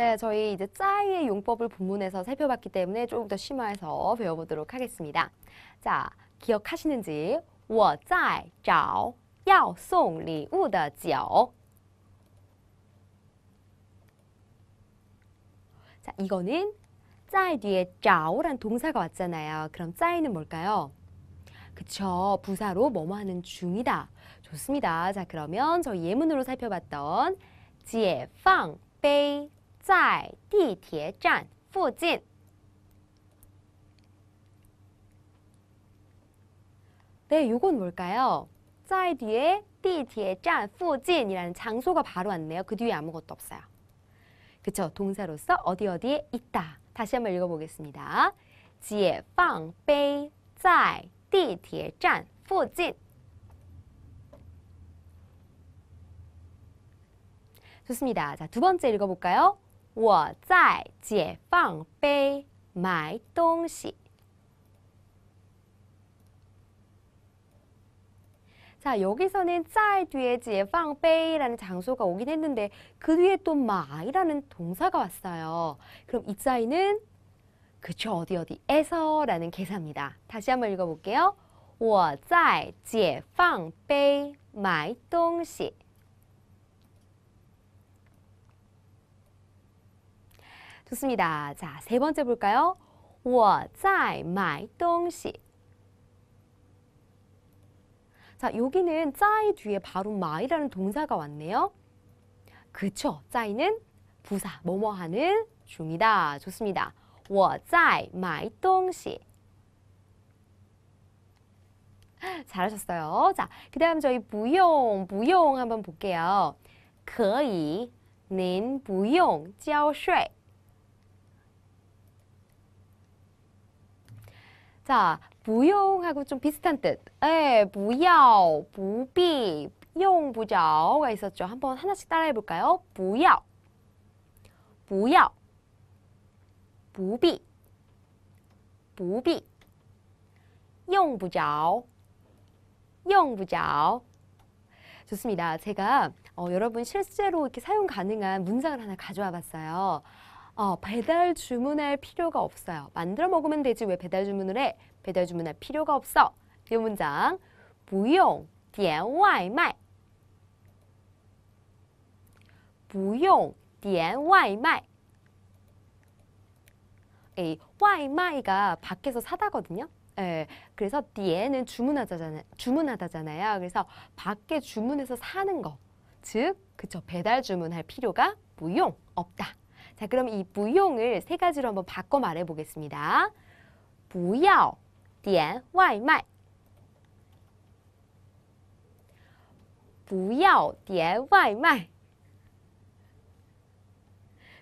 네, 저희 이제 짜이의 용법을 본문에서 살펴봤기 때문에 조금 더 심화해서 배워보도록 하겠습니다. 자, 기억하시는지? 我在找要送礼物的酒. 자, 이거는 짜이 뒤에 짜오란 동사가 왔잖아요. 그럼 짜이는 뭘까요? 그쵸. 부사로 뭐 뭐 하는 중이다. 좋습니다. 자, 그러면 저희 예문으로 살펴봤던 解放 在地铁站附近。네, 이건 뭘까요? 在 뒤에 디티에짠 푸이라는 장소가 바로 왔네요. 그 뒤에 아무것도 없어요. 그쵸? 동사로서 어디 어디에 있다. 다시 한번 읽어보겠습니다. 解放碑在地铁站 푸진 좋습니다. 자, 두 번째 읽어볼까요? 我在解放碑买东西。 자, 여기서는 짤 뒤에 제방베라는 장소가 오긴 했는데 그 뒤에 또 마이라는 동사가 왔어요. 그럼 이 짜이는 그쵸 어디 어디에서 라는 개사입니다. 다시 한번 읽어볼게요. 我在解放碑买东西 좋습니다. 자, 세 번째 볼까요? 我在买东西. 자, 여기는 짜이 뒤에 바로 마이라는 동사가 왔네요. 그쵸, 짜이는 부사, 뭐뭐 하는 중이다. 좋습니다. 我在买东西. 잘하셨어요. 자, 그 다음 저희 부용, 부용 한번 볼게요. 可以您不用交税。 자, 부용하고좀 비슷한 뜻. 에, 예, 부야부비 용, 부자오가 있었죠. 한번 하나씩 따라해 볼까요? 부야부무부비부비 용, 부자 용, 부자 좋습니다. 제가 어, 여러분 실제로 이렇게 사용 가능한 문장을 하나 가져와 봤어요. 어, 배달 주문할 필요가 없어요. 만들어 먹으면 되지 왜 배달 주문을 해? 배달 주문할 필요가 없어. 이 문장 不用点外卖不用点外卖 에, 外卖가 밖에서 사다거든요. 예, 그래서 点은 주문하다잖아요. 주문하다잖아요. 그래서 밖에 주문해서 사는 거. 즉, 그쵸. 배달 주문할 필요가 무용 없다. 자, 그럼 이 무용을 세 가지로 한번 바꿔 말해 보겠습니다. 不要点外卖.不要点外卖.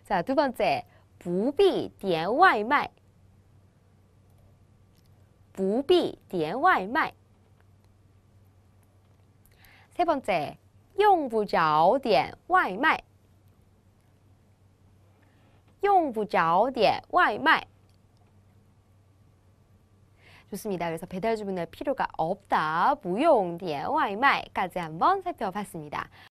자, 두 번째. 不必点外卖.不必点外卖.세 번째. 用不着点外卖.用不着点外卖。 좋습니다. 그래서 배달 주문할 필요가 없다, 무용, 点, 外卖까지 한번 살펴봤습니다.